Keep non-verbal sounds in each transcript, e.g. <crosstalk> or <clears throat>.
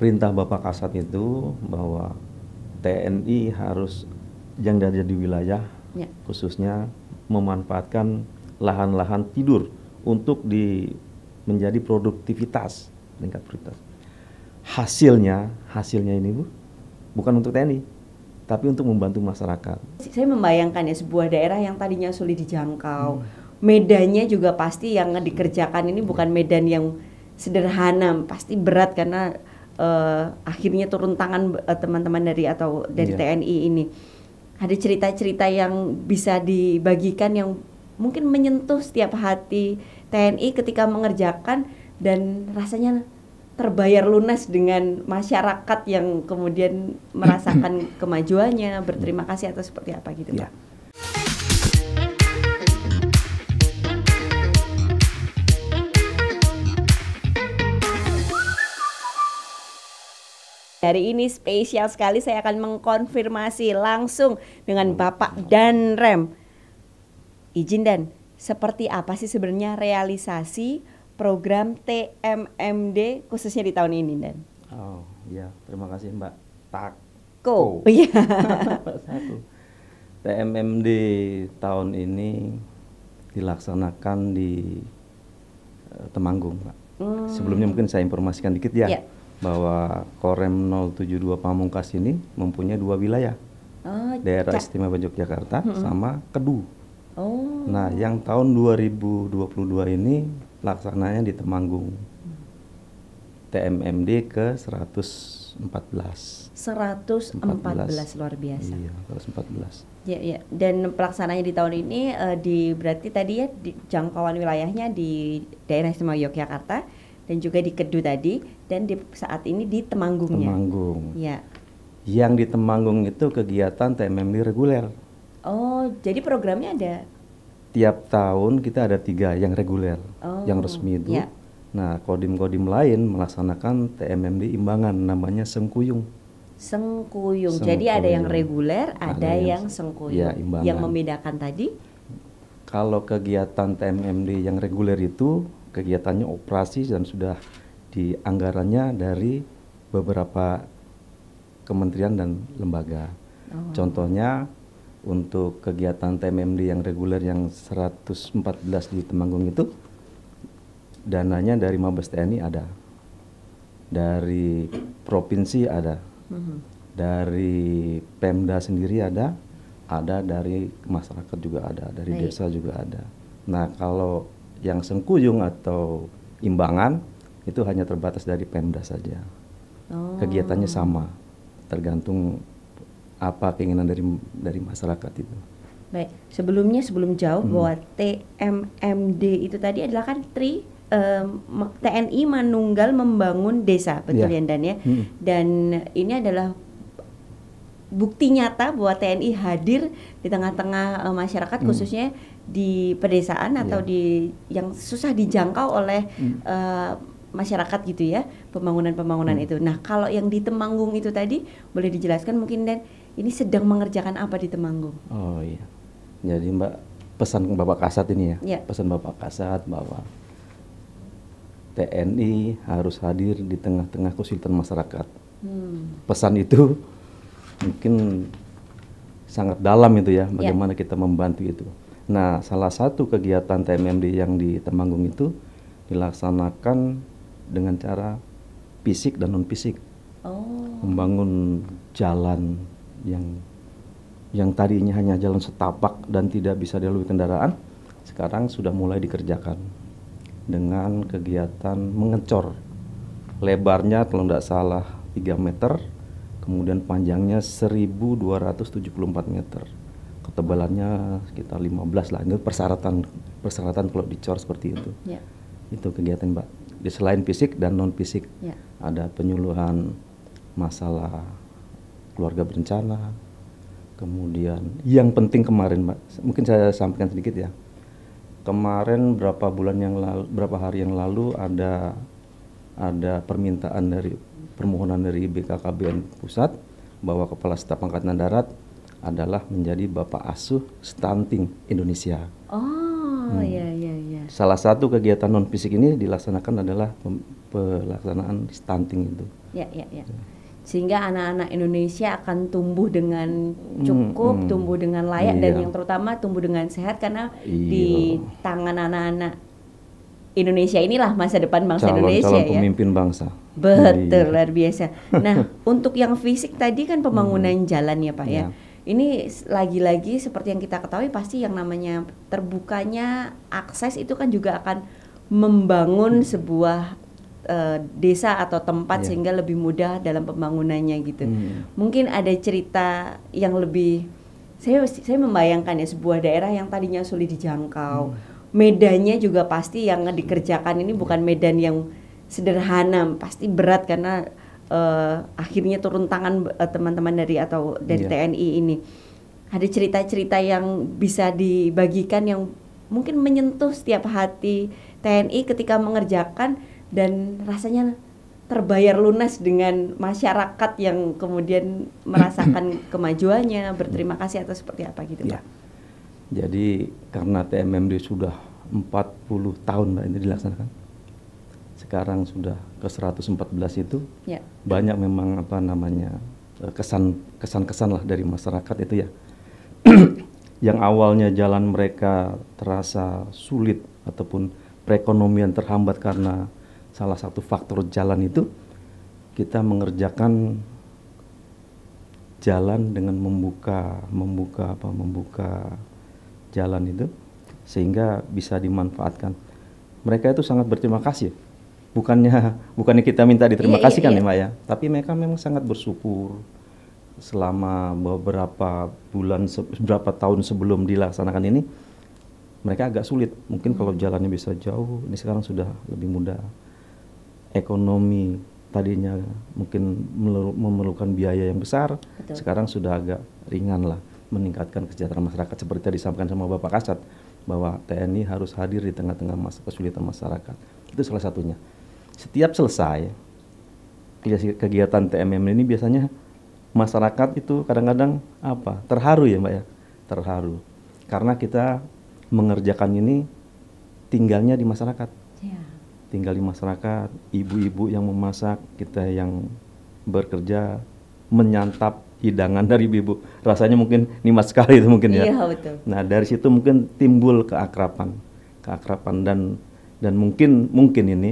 perintah Bapak Kasat itu bahwa TNI harus yang ada di wilayah ya. khususnya memanfaatkan lahan-lahan tidur untuk di menjadi produktivitas tingkat prioritas. Hasilnya, hasilnya ini Bu, bukan untuk TNI, tapi untuk membantu masyarakat. Saya membayangkan ya sebuah daerah yang tadinya sulit dijangkau, hmm. medannya juga pasti yang dikerjakan ini bukan ya. medan yang sederhana, pasti berat karena uh, akhirnya turun tangan eh, teman-teman uh, dari atau dari yeah. TNI ini. Ada cerita-cerita yang bisa dibagikan yang mungkin menyentuh setiap hati TNI ketika mengerjakan dan rasanya terbayar lunas dengan masyarakat yang kemudian merasakan <clears throat> kemajuannya berterima kasih atau seperti apa gitu ya. Pak? Hari ini spesial sekali saya akan mengkonfirmasi langsung dengan Bapak Dan Rem. Izin Dan, seperti apa sih sebenarnya realisasi program TMMD khususnya di tahun ini Dan? Oh iya, terima kasih Mbak Tak. Ko. Oh, iya. <laughs> Satu. TMMD tahun ini dilaksanakan di eh, Temanggung, Pak. Hmm. Sebelumnya mungkin saya informasikan dikit ya. Yeah bahwa Korem 072 Pamungkas ini mempunyai dua wilayah. Oh, daerah Istimewa Yogyakarta hmm. sama Kedu. Oh. Nah, yang tahun 2022 ini laksananya di Temanggung. TMMD ke 114. 114 luar biasa. Iya, 114. Ya, ya. Dan pelaksananya di tahun ini uh, di berarti tadi ya di, jangkauan wilayahnya di daerah istimewa Yogyakarta dan juga di Kedu tadi dan di, saat ini di Temanggungnya. Temanggung. Ya. Yang di Temanggung itu kegiatan TMMD reguler. Oh, jadi programnya ada? Tiap tahun kita ada tiga yang reguler, oh, yang resmi itu. Ya. Nah, kodim-kodim lain melaksanakan TMMD imbangan namanya sengkuyung. Sengkuyung. Jadi ada yang reguler, ada, ada yang, yang sengkuyung. Ya, imbangan. Yang membedakan tadi? Kalau kegiatan TMMD yang reguler itu kegiatannya operasi dan sudah di anggarannya dari beberapa kementerian dan lembaga. Oh. Contohnya untuk kegiatan TMMD yang reguler yang 114 di Temanggung itu dananya dari Mabes TNI ada. Dari provinsi ada. Mm-hmm. Dari Pemda sendiri ada, ada dari masyarakat juga ada, dari Baik. desa juga ada. Nah, kalau yang sengkuyung atau imbangan itu hanya terbatas dari Pemda saja. Oh. Kegiatannya sama, tergantung apa keinginan dari dari masyarakat itu. Baik, sebelumnya sebelum jauh hmm. bahwa TMMD itu tadi adalah kan tri um, TNI Manunggal membangun desa, betul yeah. Ya, Dan ya. Hmm. Dan ini adalah bukti nyata bahwa TNI hadir di tengah-tengah uh, masyarakat hmm. khususnya di pedesaan atau yeah. di yang susah dijangkau oleh hmm. Eh, masyarakat gitu ya pembangunan-pembangunan hmm. itu. Nah kalau yang di Temanggung itu tadi boleh dijelaskan mungkin dan ini sedang mengerjakan apa di Temanggung? Oh iya, jadi Mbak pesan Bapak Kasat ini ya, ya. pesan Bapak Kasat bahwa TNI harus hadir di tengah-tengah kesulitan masyarakat. Hmm. Pesan itu mungkin sangat dalam itu ya, iya. bagaimana ya. kita membantu itu. Nah, salah satu kegiatan TMMD yang di Temanggung itu dilaksanakan dengan cara fisik dan non fisik. Oh. Membangun jalan yang yang tadinya hanya jalan setapak dan tidak bisa dilalui kendaraan, sekarang sudah mulai dikerjakan dengan kegiatan mengecor. Lebarnya kalau tidak salah 3 meter, kemudian panjangnya 1274 meter. Ketebalannya sekitar 15 lah. Ini persyaratan persyaratan kalau dicor seperti itu. Yeah. Itu kegiatan Mbak di selain fisik dan non fisik ya. ada penyuluhan masalah keluarga berencana kemudian yang penting kemarin mbak mungkin saya sampaikan sedikit ya kemarin berapa bulan yang lalu berapa hari yang lalu ada ada permintaan dari permohonan dari BKKBN pusat bahwa kepala staf angkatan darat adalah menjadi bapak asuh stunting Indonesia. Oh, hmm. iya, iya salah satu kegiatan non fisik ini dilaksanakan adalah pelaksanaan stunting itu. Ya, ya, ya. Sehingga anak-anak Indonesia akan tumbuh dengan hmm, cukup, hmm, hmm. tumbuh dengan layak iya. dan yang terutama tumbuh dengan sehat karena iya. di tangan anak-anak Indonesia inilah masa depan bangsa calon, Indonesia calon ya. pemimpin bangsa. Betul, iya. luar biasa. Nah, <laughs> untuk yang fisik tadi kan pembangunan hmm. jalan ya, Pak ya. ya ini lagi-lagi seperti yang kita ketahui pasti yang namanya terbukanya akses itu kan juga akan membangun hmm. sebuah uh, desa atau tempat yeah. sehingga lebih mudah dalam pembangunannya gitu. Hmm. Mungkin ada cerita yang lebih saya saya membayangkan ya sebuah daerah yang tadinya sulit dijangkau, hmm. medannya juga pasti yang dikerjakan ini hmm. bukan medan yang sederhana, pasti berat karena uh, akhirnya turun tangan eh, teman-teman uh, dari atau dari yeah. TNI ini. Ada cerita-cerita yang bisa dibagikan yang mungkin menyentuh setiap hati TNI ketika mengerjakan dan rasanya terbayar lunas dengan masyarakat yang kemudian merasakan <clears throat> kemajuannya berterima kasih atau seperti apa gitu ya. Pak. Jadi karena TMMD sudah 40 tahun Mbak ini dilaksanakan sekarang sudah ke 114 itu ya. banyak memang apa namanya e, kesan kesan kesan lah dari masyarakat itu ya <clears throat> yang awalnya jalan mereka terasa sulit ataupun perekonomian terhambat karena salah satu faktor jalan itu kita mengerjakan jalan dengan membuka membuka apa membuka jalan itu sehingga bisa dimanfaatkan mereka itu sangat berterima kasih bukannya <laughs> bukannya kita minta diterima yeah, kasih yeah, kan iya, ya Mbak iya. ya tapi mereka memang sangat bersyukur selama beberapa bulan beberapa tahun sebelum dilaksanakan ini mereka agak sulit mungkin kalau hmm. jalannya bisa jauh ini sekarang sudah lebih mudah ekonomi tadinya mungkin memerlukan biaya yang besar, Betul. sekarang sudah agak ringan lah meningkatkan kesejahteraan masyarakat seperti yang disampaikan sama Bapak Kasat bahwa TNI harus hadir di tengah-tengah masa kesulitan masyarakat. Itu salah satunya setiap selesai kegiatan TMM ini biasanya masyarakat itu kadang-kadang apa terharu ya mbak ya terharu karena kita mengerjakan ini tinggalnya di masyarakat ya. tinggal di masyarakat ibu-ibu yang memasak kita yang bekerja menyantap hidangan dari ibu rasanya mungkin nikmat sekali itu mungkin ya ya betul. nah dari situ mungkin timbul keakrapan keakrapan dan dan mungkin mungkin ini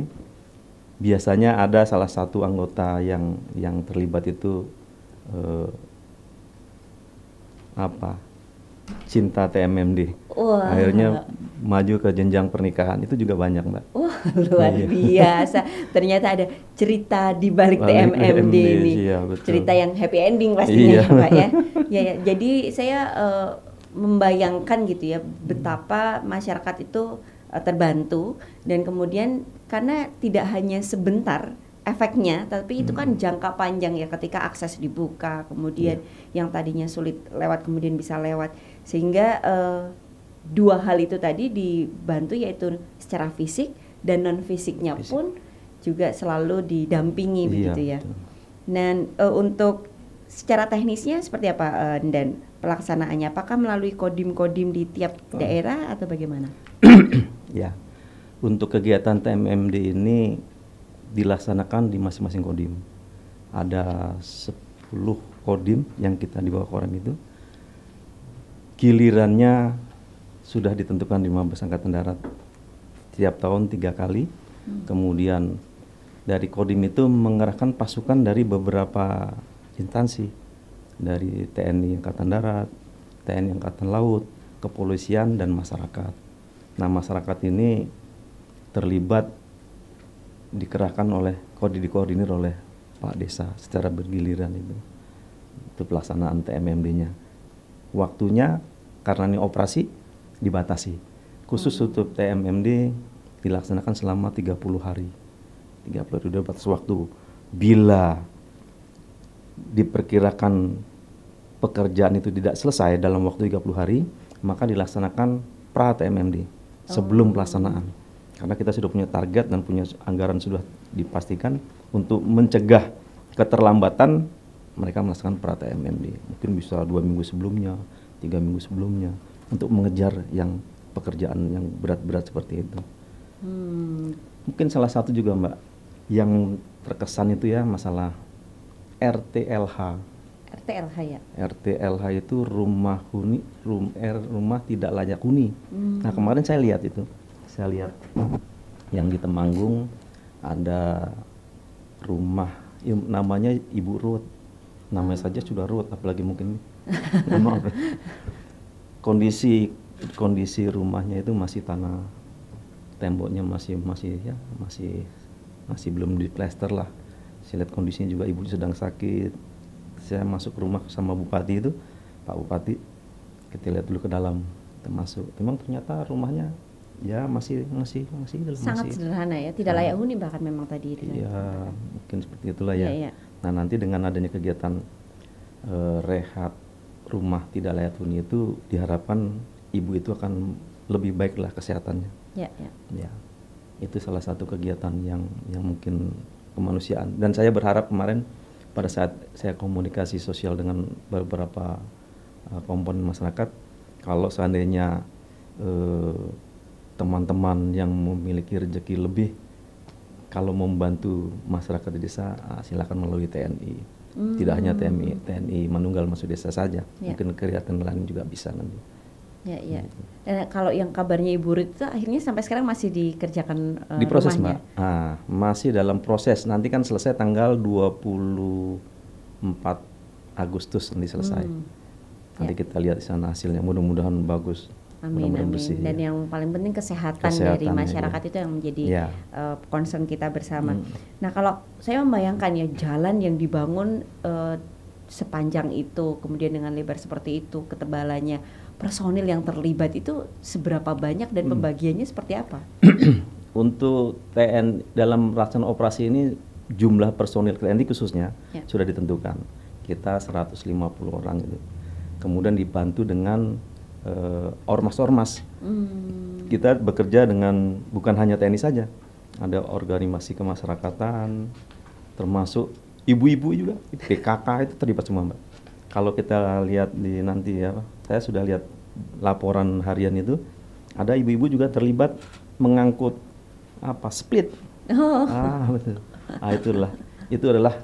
biasanya ada salah satu anggota yang yang terlibat itu eh, apa cinta TMMD. Wah. Akhirnya maju ke jenjang pernikahan itu juga banyak, Mbak. Wah, luar iya. biasa. Ternyata ada cerita di balik, TMMD ini. Iya, Cerita yang happy ending pastinya, iya. Ya, mbak ya. <laughs> ya, ya. Jadi saya uh, membayangkan gitu ya betapa masyarakat itu Eh, terbantu dan kemudian karena tidak hanya sebentar efeknya tapi itu kan hmm. jangka panjang ya ketika akses dibuka kemudian yeah. yang tadinya sulit lewat kemudian bisa lewat sehingga uh, dua hal itu tadi dibantu yaitu secara fisik dan non fisiknya fisik. pun juga selalu didampingi yeah, begitu ya betul. dan uh, untuk secara teknisnya seperti apa uh, dan pelaksanaannya apakah melalui kodim-kodim di tiap oh. daerah atau bagaimana <clears throat> Ya, untuk kegiatan TMMD ini dilaksanakan di masing-masing kodim. Ada 10 kodim yang kita dibawa koran itu. Gilirannya sudah ditentukan di Mabes Angkatan Darat tiap tahun tiga kali. Hmm. Kemudian dari kodim itu mengerahkan pasukan dari beberapa instansi dari TNI Angkatan Darat, TNI Angkatan Laut, kepolisian dan masyarakat Nah masyarakat ini terlibat dikerahkan oleh dikoordinir oleh Pak Desa secara bergiliran itu itu pelaksanaan TMMD-nya waktunya karena ini operasi dibatasi khusus hmm. untuk TMMD dilaksanakan selama 30 hari 30 hari batas waktu bila diperkirakan pekerjaan itu tidak selesai dalam waktu 30 hari maka dilaksanakan pra TMMD Oh. sebelum pelaksanaan. Karena kita sudah punya target dan punya anggaran sudah dipastikan untuk mencegah keterlambatan mereka melaksanakan pra TMMD. Mungkin bisa dua minggu sebelumnya, tiga minggu sebelumnya untuk mengejar yang pekerjaan yang berat-berat seperti itu. Hmm. Mungkin salah satu juga Mbak yang terkesan itu ya masalah RTLH RTLH ya? RTLH itu rumah huni, rum, er, rumah tidak layak huni. Hmm. Nah kemarin saya lihat itu, saya lihat yang di Temanggung ada rumah namanya Ibu Ruth, namanya ah. saja sudah Ruth, apalagi mungkin <laughs> kondisi kondisi rumahnya itu masih tanah temboknya masih masih ya masih masih belum diplester lah. Saya lihat kondisinya juga ibu sedang sakit saya masuk ke rumah sama bupati itu pak bupati kita lihat dulu ke dalam kita masuk memang ternyata rumahnya ya masih masih masih sangat masih, sederhana ya tidak layak huni bahkan memang tadi ya mungkin seperti itulah ya, ya, ya. nah nanti dengan adanya kegiatan uh, rehat rumah tidak layak huni itu diharapkan ibu itu akan lebih baiklah kesehatannya. Ya, ya. ya. Itu salah satu kegiatan yang yang mungkin kemanusiaan. Dan saya berharap kemarin pada saat saya komunikasi sosial dengan beberapa uh, komponen masyarakat, kalau seandainya eh, teman-teman uh, yang memiliki rezeki lebih, kalau membantu masyarakat di desa, uh, silakan melalui TNI. Hmm. Tidak hanya TNI, hmm. TNI Manunggal masuk desa saja, yeah. mungkin kegiatan lain juga bisa nanti. Ya, ya. Dan kalau yang kabarnya Ibu Ruth itu akhirnya sampai sekarang masih dikerjakan uh, proses, rumahnya. Mbak. Ah, masih dalam proses. Nanti kan selesai tanggal 24 Agustus nanti selesai. Hmm. Nanti ya. kita lihat di sana hasilnya. Mudah-mudahan bagus. Amin, mudah amin. Bersih, Dan ya. yang paling penting kesehatan, kesehatan dari ya. masyarakat ya. itu yang menjadi ya. uh, concern kita bersama. Hmm. Nah, kalau saya membayangkan ya jalan yang dibangun uh, sepanjang itu, kemudian dengan lebar seperti itu, ketebalannya personil yang terlibat itu seberapa banyak dan hmm. pembagiannya seperti apa? <clears throat> Untuk TN dalam pelaksanaan operasi ini jumlah personil TNI khususnya ya. sudah ditentukan. Kita 150 orang itu. Kemudian dibantu dengan eh, ormas-ormas. Uh, hmm. Kita bekerja dengan bukan hanya TNI saja. Ada organisasi kemasyarakatan termasuk ibu-ibu juga, PKK itu terlibat semua, Mbak kalau kita lihat di nanti ya, saya sudah lihat laporan harian itu ada ibu-ibu juga terlibat mengangkut apa split. Oh. Ah betul. Ah itulah itu adalah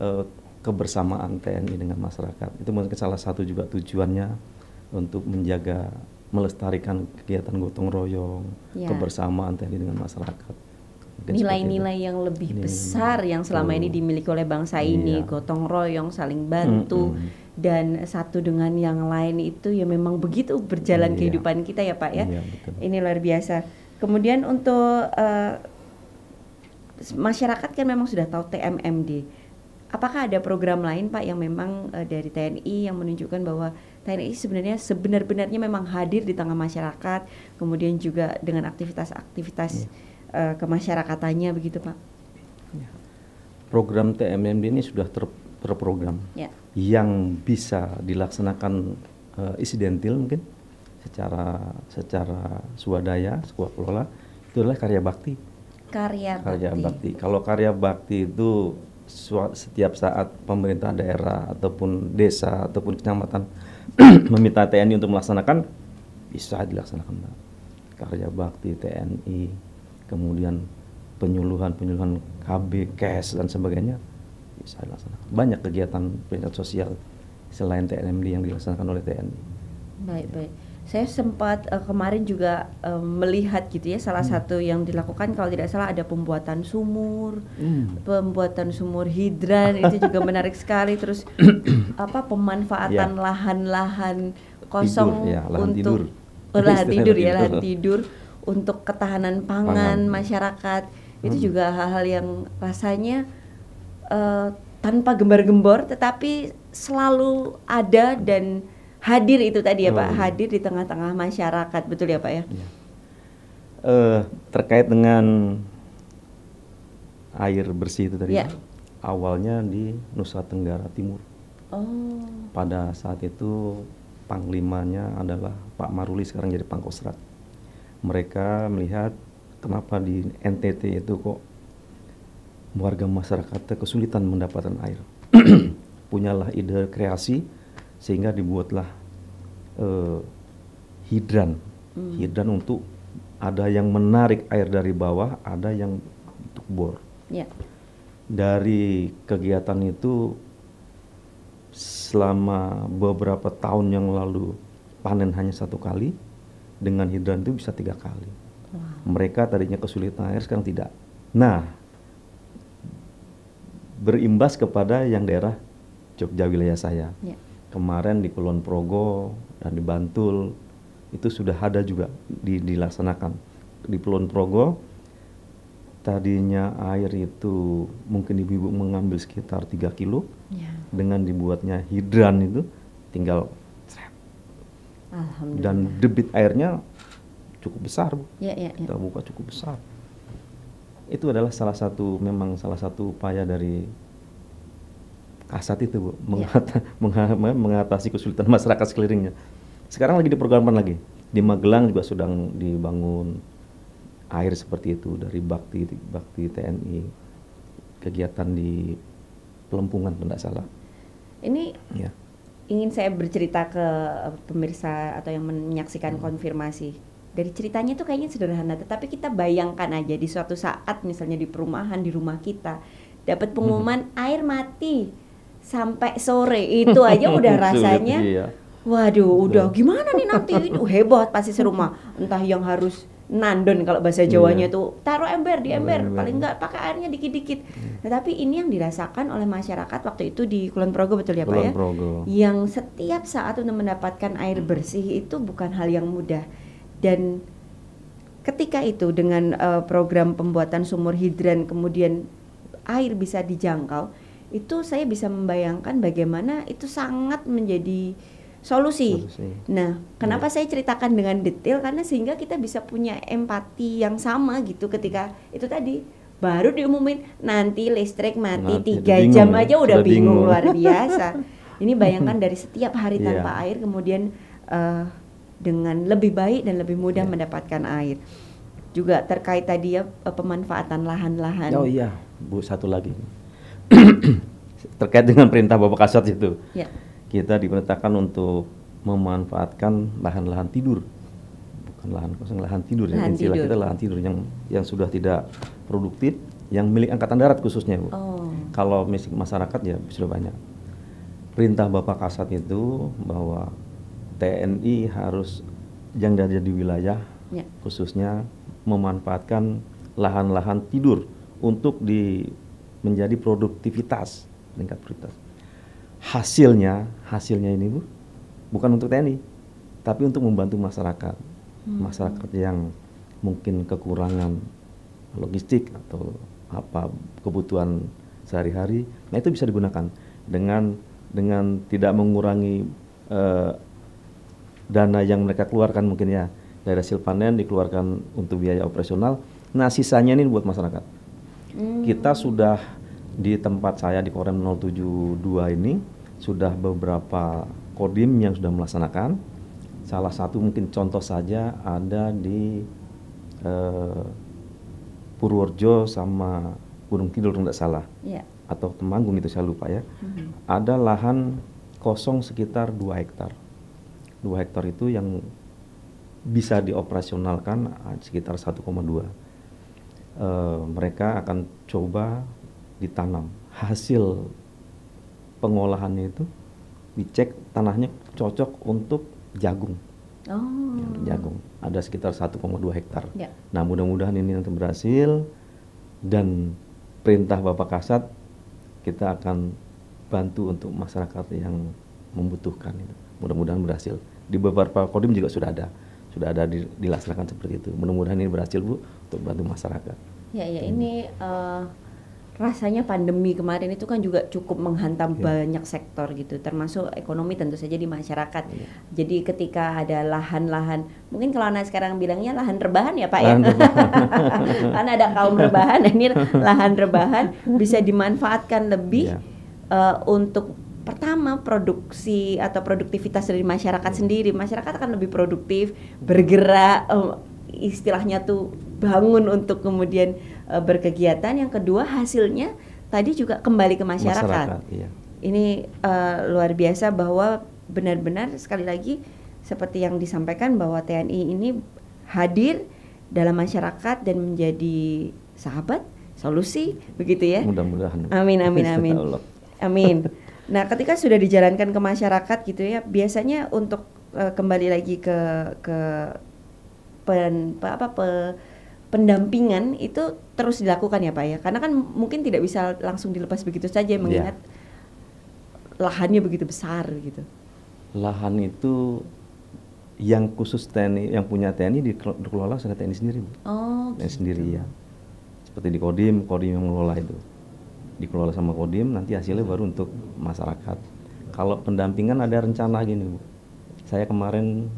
uh, kebersamaan TNI dengan masyarakat. Itu mungkin salah satu juga tujuannya untuk menjaga melestarikan kegiatan gotong royong, ya. kebersamaan TNI dengan masyarakat. Nilai-nilai yang lebih ini. besar yang selama oh. ini dimiliki oleh bangsa ini, iya. gotong royong, saling bantu. Mm -hmm dan satu dengan yang lain itu ya memang begitu berjalan iya. kehidupan kita ya Pak ya. Iya, Ini luar biasa. Kemudian untuk uh, masyarakat kan memang sudah tahu TMMD. Apakah ada program lain Pak yang memang uh, dari TNI yang menunjukkan bahwa TNI sebenarnya sebenar-benarnya memang hadir di tengah masyarakat, kemudian juga dengan aktivitas-aktivitas iya. uh, eh, kemasyarakatannya begitu Pak. Iya. Program TMMD ini sudah ter program yeah. yang bisa dilaksanakan uh, eh, insidental mungkin secara secara swadaya sebuah kelola itu adalah karya bakti karya, karya bakti. bakti kalau karya bakti itu setiap saat pemerintah daerah ataupun desa ataupun kecamatan <clears throat> meminta TNI untuk melaksanakan bisa dilaksanakan karya bakti TNI kemudian penyuluhan penyuluhan KB cash dan sebagainya bisa dilaksanakan. Banyak kegiatan pendidikan sosial selain TNMD yang dilaksanakan oleh TNI. Baik, ya. baik. Saya sempat uh, kemarin juga um, melihat gitu ya salah hmm. satu yang dilakukan kalau tidak salah ada pembuatan sumur, hmm. pembuatan sumur hidran itu juga <laughs> menarik sekali terus <coughs> apa pemanfaatan lahan iya. lahan-lahan kosong tidur, ya, lahan untuk tidur. Oh, <laughs> lahan tidur ya, lahan tidur untuk ketahanan pangan, pangan. masyarakat. Itu hmm. juga hal-hal yang rasanya uh, tanpa gembar-gembor tetapi selalu ada dan hadir itu tadi ya oh, Pak, iya. hadir di tengah-tengah masyarakat, betul ya Pak ya? Iya. Uh, terkait dengan air bersih itu tadi, yeah. awalnya di Nusa Tenggara Timur. Oh. Pada saat itu panglimanya adalah Pak Maruli sekarang jadi Pangkostrat. Mereka melihat kenapa di NTT itu kok warga masyarakat kesulitan mendapatkan air. <clears throat> Punyalah ide kreasi sehingga dibuatlah uh, hidran, hmm. hidran untuk ada yang menarik air dari bawah, ada yang untuk bor. Yeah. Dari kegiatan itu selama beberapa tahun yang lalu panen hanya satu kali, dengan hidran itu bisa tiga kali. Wow. Mereka tadinya kesulitan air sekarang tidak. Nah, berimbas kepada yang daerah Jogja wilayah saya. Ya. Kemarin di Kulon Progo dan di Bantul itu sudah ada juga di, dilaksanakan. Di Kulon Progo tadinya air itu mungkin ibu-ibu mengambil sekitar 3 kilo. Ya. Dengan dibuatnya hidran itu tinggal dan debit airnya cukup besar. Bu. Ya, ya, ya. Kita buka cukup besar itu adalah salah satu memang salah satu upaya dari kasat itu bu iya. mengata, ya. mengatasi kesulitan masyarakat sekelilingnya sekarang lagi diprogramkan lagi di Magelang juga sedang dibangun air seperti itu dari bakti bakti TNI kegiatan di Pelempungan tidak salah ini ya. ingin saya bercerita ke eh, pemirsa atau yang menyaksikan hmm. konfirmasi dari ceritanya itu kayaknya sederhana tetapi kita bayangkan aja di suatu saat misalnya di perumahan di rumah kita dapat hmm. pengumuman air mati sampai sore itu aja <laughs> udah iya, rasanya iya. waduh udah iya. gimana nih nanti ini oh, hebat pasti serumah entah yang harus nandon kalau bahasa Jawanya iya. tuh taruh ember di ember, paling enggak pakai airnya dikit-dikit. tetapi ini yang dirasakan oleh masyarakat waktu itu di Kulon Progo betul ya Pak ya. Yang setiap saat untuk mendapatkan air bersih itu bukan hal yang mudah dan ketika itu dengan uh, program pembuatan sumur hidran kemudian air bisa dijangkau itu saya bisa membayangkan bagaimana itu sangat menjadi solusi. solusi. Nah, kenapa yeah. saya ceritakan dengan detail karena sehingga kita bisa punya empati yang sama gitu ketika itu tadi baru diumumin nanti listrik mati tiga jam ya? aja udah bingung, bingung luar biasa. Ini bayangkan <laughs> dari setiap hari tanpa yeah. air kemudian uh, dengan lebih baik dan lebih mudah yeah. mendapatkan air. Juga terkait tadi ya eh, pemanfaatan lahan-lahan. Oh iya, Bu satu lagi. <coughs> terkait dengan perintah Bapak Kasat itu. Yeah. Kita diperintahkan untuk memanfaatkan lahan-lahan tidur. Bukan lahan kosong, lahan tidur ya, lahan ya. tidur. kita lahan tidur yang yang sudah tidak produktif, yang milik angkatan darat khususnya, Bu. Oh. Kalau masyarakat ya sudah banyak. Perintah Bapak Kasat itu bahwa TNI harus yang ada di wilayah ya. khususnya memanfaatkan lahan-lahan tidur untuk di menjadi produktivitas tingkat prioritas. Hasilnya, hasilnya ini Bu bukan untuk TNI, tapi untuk membantu masyarakat. Hmm. Masyarakat yang mungkin kekurangan logistik atau apa kebutuhan sehari-hari, nah itu bisa digunakan dengan dengan tidak mengurangi eh, dana yang mereka keluarkan mungkin ya dari hasil panen dikeluarkan untuk biaya operasional. Nah sisanya ini buat masyarakat. Hmm. Kita sudah di tempat saya di Korem 072 ini sudah beberapa kodim yang sudah melaksanakan. Salah satu mungkin contoh saja ada di eh, Purworejo sama Gunung Kidul tidak salah. Yeah. Atau Temanggung itu saya lupa ya. -hmm. Ada lahan kosong sekitar 2 hektar. 2 hektar itu yang bisa dioperasionalkan ah, sekitar 1,2 uh, eh, mereka akan coba ditanam hasil pengolahannya itu dicek tanahnya cocok untuk jagung ya, oh. ya, jagung ada sekitar 1,2 hektar Yeah. nah mudah-mudahan ini nanti berhasil dan perintah Bapak Kasat kita akan bantu untuk masyarakat yang membutuhkan itu mudah-mudahan berhasil di beberapa kodim juga sudah ada sudah ada dilaksanakan seperti itu mudah-mudahan ini berhasil bu untuk bantu masyarakat ya ya hmm. ini uh, rasanya pandemi kemarin itu kan juga cukup menghantam ya. banyak sektor gitu termasuk ekonomi tentu saja di masyarakat ya. jadi ketika ada lahan-lahan mungkin kalau anak sekarang bilangnya lahan rebahan ya pak ya? lahan ya <laughs> karena ada kaum rebahan <laughs> ini lahan rebahan bisa dimanfaatkan lebih ya. uh, untuk pertama produksi atau produktivitas dari masyarakat sendiri masyarakat akan lebih produktif bergerak eh, istilahnya tuh bangun untuk kemudian eh, berkegiatan yang kedua hasilnya tadi juga kembali ke masyarakat, masyarakat iya. ini uh, luar biasa bahwa benar-benar sekali lagi seperti yang disampaikan bahwa TNI ini hadir dalam masyarakat dan menjadi sahabat solusi begitu ya mudah-mudahan amin amin <laughs> amin amin <laughs> Nah, ketika sudah dijalankan ke masyarakat gitu ya, biasanya untuk uh, kembali lagi ke ke pen, apa, apa pe, pendampingan itu terus dilakukan ya, Pak ya. Karena kan mungkin tidak bisa langsung dilepas begitu saja iya. mengingat yeah. lahannya begitu besar gitu. Lahan itu yang khusus TNI, yang punya TNI dikelola secara TNI sendiri, Bu. Oh, TNI gitu. sendiri ya. Seperti di Kodim, Kodim yang mengelola itu dikelola sama Kodim nanti hasilnya baru untuk masyarakat kalau pendampingan ada rencana gini Bu saya kemarin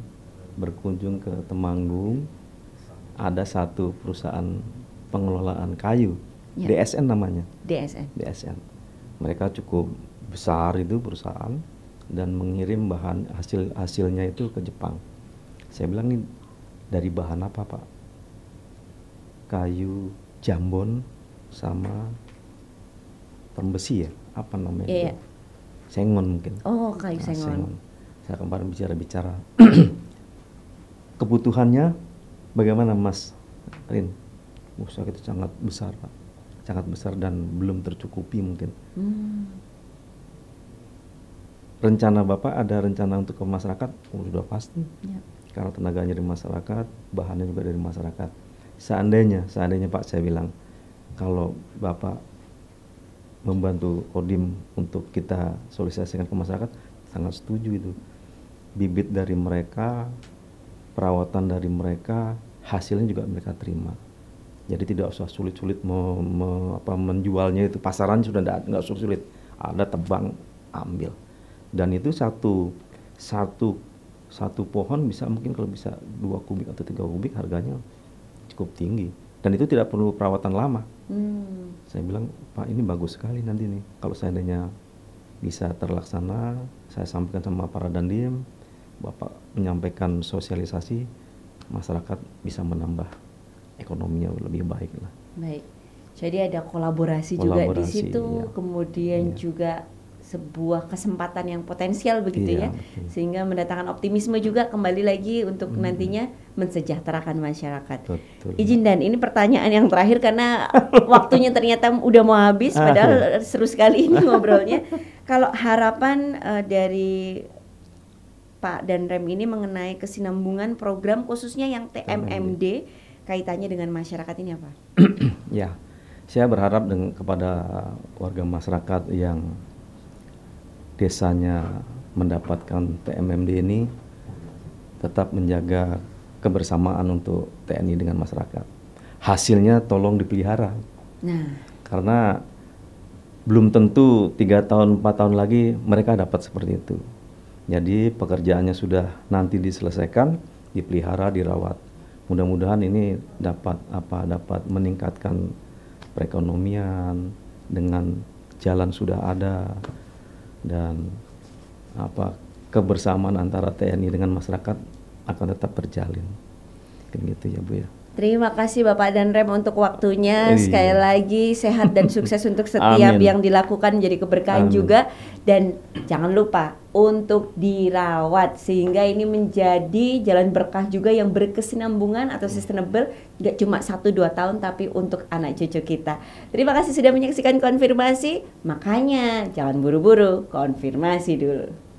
berkunjung ke Temanggung ada satu perusahaan pengelolaan kayu ya. DSN namanya DSN DSN mereka cukup besar itu perusahaan dan mengirim bahan hasil hasilnya itu ke Jepang saya bilang nih dari bahan apa pak kayu jambon sama Pembesi ya, apa namanya? yeah, Yeah. Sengon mungkin. Oh, kayu nah, sengon. sengon. Saya kemarin bicara-bicara <clears throat> kebutuhannya bagaimana Mas Rin? Usaha kita sangat besar, Pak. Sangat besar dan belum tercukupi mungkin. Hmm. Rencana Bapak ada rencana untuk ke masyarakat? Oh, sudah pasti. yeah. Karena tenaganya dari masyarakat, bahannya juga dari masyarakat. Seandainya, seandainya Pak saya bilang, kalau Bapak membantu Kodim untuk kita sosialisasikan ke masyarakat sangat setuju itu bibit dari mereka perawatan dari mereka hasilnya juga mereka terima jadi tidak usah sulit-sulit me, me, apa, menjualnya itu pasaran sudah nggak sulit-sulit ada tebang ambil dan itu satu satu satu pohon bisa mungkin kalau bisa dua kubik atau tiga kubik harganya cukup tinggi dan itu tidak perlu perawatan lama. Hmm. Saya bilang Pak ini bagus sekali nanti nih kalau seandainya bisa terlaksana, saya sampaikan sama para dandim, Bapak menyampaikan sosialisasi, masyarakat bisa menambah ekonominya lebih baik lah. Baik. Jadi ada kolaborasi, kolaborasi juga di situ, iya. kemudian iya. juga sebuah kesempatan yang potensial begitu iya, ya betul. sehingga mendatangkan optimisme juga kembali lagi untuk hmm. nantinya mensejahterakan masyarakat. Betul. Izin dan ini pertanyaan yang terakhir karena <laughs> waktunya ternyata udah mau habis ah. padahal seru sekali ini <laughs> ngobrolnya. Kalau harapan uh, dari Pak dan Rem ini mengenai kesinambungan program khususnya yang TMMD kaitannya dengan masyarakat ini apa? <clears throat> ya. Saya berharap dengan kepada warga masyarakat yang desanya mendapatkan TMMD ini tetap menjaga kebersamaan untuk TNI dengan masyarakat. Hasilnya tolong dipelihara. Nah. Karena belum tentu tiga tahun empat tahun lagi mereka dapat seperti itu. Jadi pekerjaannya sudah nanti diselesaikan, dipelihara, dirawat. Mudah-mudahan ini dapat apa dapat meningkatkan perekonomian dengan jalan sudah ada, dan apa kebersamaan antara TNI dengan masyarakat akan tetap berjalin. Kan gitu ya Bu ya. Terima kasih Bapak dan Rem untuk waktunya. Iya. Sekali lagi sehat dan <laughs> sukses untuk setiap yang dilakukan jadi keberkahan Amin. juga dan jangan lupa untuk dirawat sehingga ini menjadi jalan berkah juga yang berkesinambungan atau sustainable tidak cuma 1 2 tahun tapi untuk anak cucu kita. Terima kasih sudah menyaksikan konfirmasi. Makanya jangan buru-buru, konfirmasi dulu.